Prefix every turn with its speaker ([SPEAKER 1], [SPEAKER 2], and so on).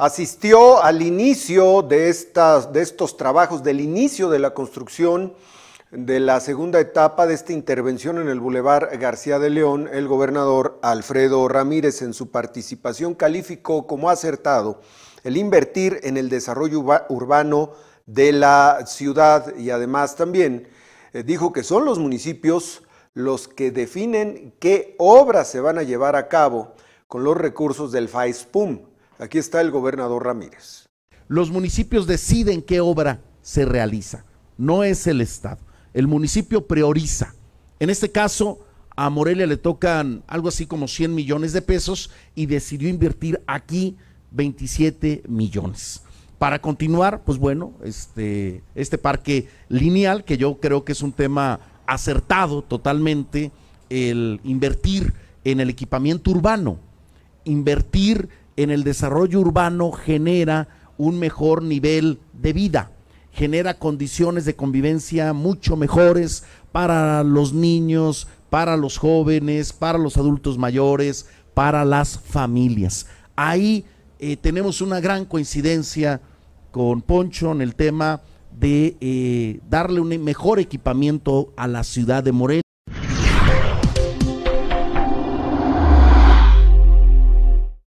[SPEAKER 1] asistió al inicio de, estas, de estos trabajos, del inicio de la construcción de la segunda etapa de esta intervención en el Boulevard García de León, el gobernador Alfredo Ramírez en su participación calificó como acertado el invertir en el desarrollo urbano de la ciudad y además también eh, dijo que son los municipios los que definen qué obras se van a llevar a cabo con los recursos del FAISPUM, Aquí está el gobernador Ramírez.
[SPEAKER 2] Los municipios deciden qué obra se realiza, no es el Estado. El municipio prioriza. En este caso, a Morelia le tocan algo así como 100 millones de pesos y decidió invertir aquí 27 millones. Para continuar, pues bueno, este, este parque lineal, que yo creo que es un tema acertado totalmente, el invertir en el equipamiento urbano, invertir en el desarrollo urbano genera un mejor nivel de vida, genera condiciones de convivencia mucho mejores para los niños, para los jóvenes, para los adultos mayores, para las familias. Ahí eh, tenemos una gran coincidencia con Poncho en el tema de eh, darle un mejor equipamiento a la ciudad de Morelos.